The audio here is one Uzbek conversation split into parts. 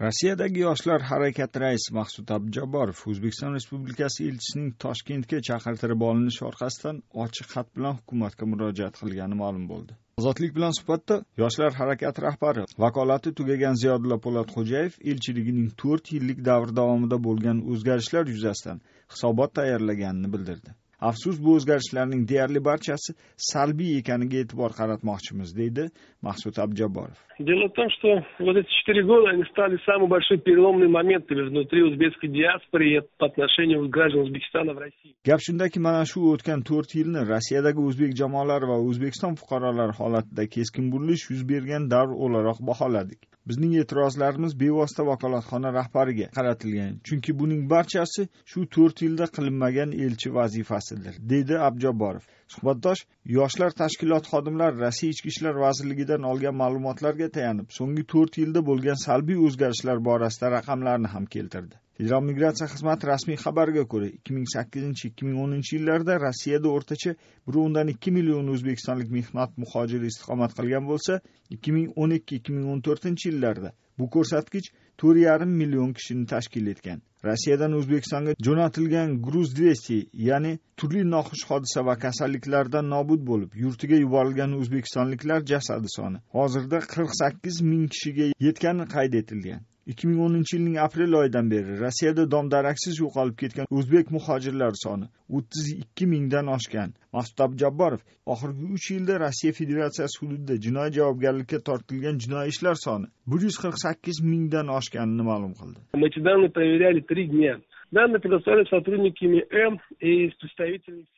rossiyadagi yoshlar harakati raisi maqsud abdujaborov o'zbekiston respublikasi elchisining toshkentga chaqirtirib olinishi orqasidan ochiq xat bilan hukumatga murojaat qilgani ma'lum bo'ldi ozodlik bilan suhbatda yoshlar harakati rahbari vakolati tugagan ziyodulla po'latxo'jayev elchiligining to'rt yillik davri davomida bo'lgan o'zgarishlar yuzasidan hisobot tayyorlaganini bildirdi afsus bu o'zgarishlarning deyarli barchasi salbiy ekaniga e'tibor qaratmoqchimiz deydi maqsud abjaborov дело в том что вот эти четыре года они стали самым большим переломным моментом внутри узбекской диаспоры по отношению к гражданам Узбекистана в России gap shundaki mana shu o'tgan to'rt yilni rossiyadagi o'zbek jamoalari va o'zbekiston fuqarolari holatida keskin burilish yuz bergan davr o'laroq baholadik bizning e'tirozlarimiz bevosita vakolatxona rahbariga qaratilgan chunki buning barchasi shu to'rt yilda qilinmagan elchi vazifasidir dedi abjoborov suhbatdosh yoshlar tashkiloti xodimlari rossiya ichki ishlar vazirligidan olgan ma'lumotlarga tayanib so'nggi to'rt yilda bo'lgan salbiy o'zgarishlar borasida raqamlarni ham keltirdi federal migratsiya xizmati rasmiy xabarga ko'ra ikki ming sakkizinchi ikki ming o'ninchi yillarda rossiyada o'rtacha bir o'ndan ikki million o'zbekistonlik mehnat muhojiri istiqomat qilgan bo'lsa ikki ming o'n ikki ikki ming o'n to'rtinchi yillarda bu ko'rsatkich to'rt yarim million kishini tashkil etgan rossiyadan o'zbekistonga jo'natilgan gruz dvesti ya'ni turli noxush hodisa va kasalliklardan nobud bo'lib yurtiga yuborilgan o'zbekistonliklar jasadi soni hozirda qirq sakkiz ming kishiga yetgani qayd etilgan 2010-yilning aprel oyidan beri Rossiyada domdaraksiz yo'qolib ketgan o'zbek muhojirlari soni 32 mingdan oshgan. Maqsud abujabborov oxirgi 3 yilda Rossiya Federatsiyasi hududida jinoiy javobgarlikka tortilgan jinoiy ishlar soni 148 mingdan oshganini ma'lum qildi. Мы данные проверяли 3 дня Данный предоставлен сотрудниками M и с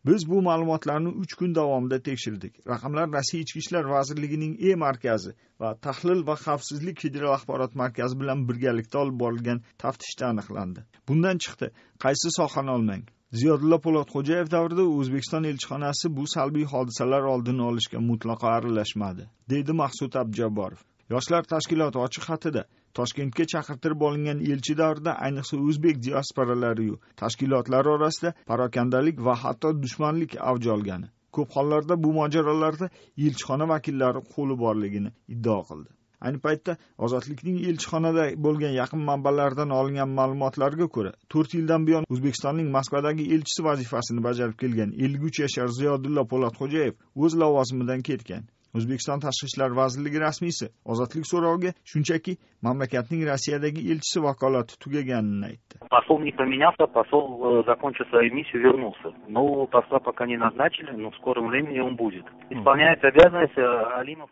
Biz bu ma'lumotlarni 3 kun davomida tekshirdik. Raqamlar Rossiya Ichki ishlar vazirligining E markazi va Tahlil va xavfsizlik federal axborot markazi bilan birgalikda olib borilgan taftishda aniqlandi. Bundan chiqdi, qaysi sohani olmang. Ziyodulla Po'latxo'jayev davrida O'zbekiston elchixonasi bu salbiy hodisalar oldini olishga mutlaqo aralashmadi, dedi Mahsud Abjaborov. yoshlar tashkiloti ochiq xatida toshkentga chaqirtirib olingan elchi davrida ayniqsa o'zbek diasporalariyu tashkilotlari orasida parokandalik va hatto dushmanlik avj olgani ko'p hollarda bu mojarolarda elchixona vakillari qo'li borligini iddao qildi ayni paytda ozodlikning elchixonada bo'lgan yaqin manbalardan olingan ma'lumotlarga ko'ra to'rt yildan buyon o'zbekistonning moskvadagi elchisi vazifasini bajarib kelgan ellik uch yashar ziyodulla po'latxo'jayev o'z lavozimidan ketgan o'zbekiston tashqi ishlar vazirligi rasmiysi ozodlik so'roviga shunchaki mamlakatning rossiyadagi elchisi vakolati tugaganini aytdi посол не поменялся посол э, закончил свою миссию вернулся но посла пока не назначили но в скором времени он будет исполняет обязанности э, алимов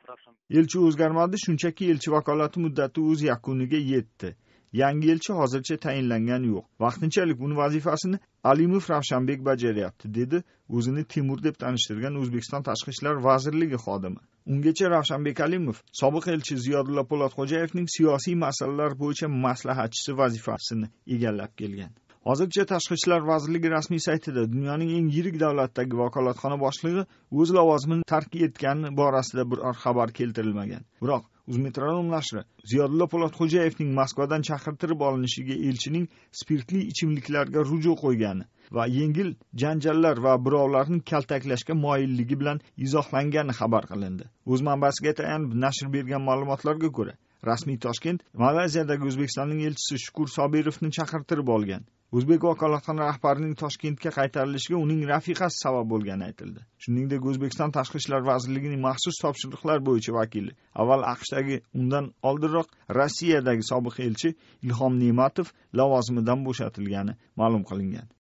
elchi o'zgarmadi shunchaki elchi vakolati muddati o'z yakuniga yetdi yangi elchi hozircha tayinlangani yo'q vaqtinchalik uni vazifasini alimov ravshanbek bajaryapti dedi o'zini temur deb tanishtirgan o'zbekiston tashqi ishlar vazirligi xodimi ungacha ravshanbek alimov sobiq elchi ziyodulla po'latxo'jayevning siyosiy masalalar bo'yicha maslahatchisi vazifasini egallab kelgan hozircha tashqi ishlar vazirligi rasmiy saytida dunyoning eng yirik davlatdagi vakolatxona boshlig'i o'z lavozimini tark etgani borasida biror xabar keltirilmagan biroq uzmetronom nashri ziyodulla po'latxo'jayevning moskvadan chaqirtirib olinishiga elchining spirtli ichimliklarga ruju qo'ygani va yengil janjallar va birovlarni kaltaklashga moyilligi bilan izohlangani xabar qilindi o'z manbasiga tayanib nashr bergan ma'lumotlarga ko'ra rasmiy toshkent malayziyadagi o'zbekistonning elchisi shukur sobirovni chaqirtirib olgan o'zbek vakolatxona rahbarining toshkentga qaytarilishiga uning rafiqasi sabab bo'lgani aytildi shuningdek o'zbekiston tashqi ishlar vazirligining maxsus topshiriqlar bo'yicha vakili avval aqshdagi undan oldinroq rossiyadagi sobiq elchi ilhom ne'matov lavozimidan bo'shatilgani ma'lum qilingan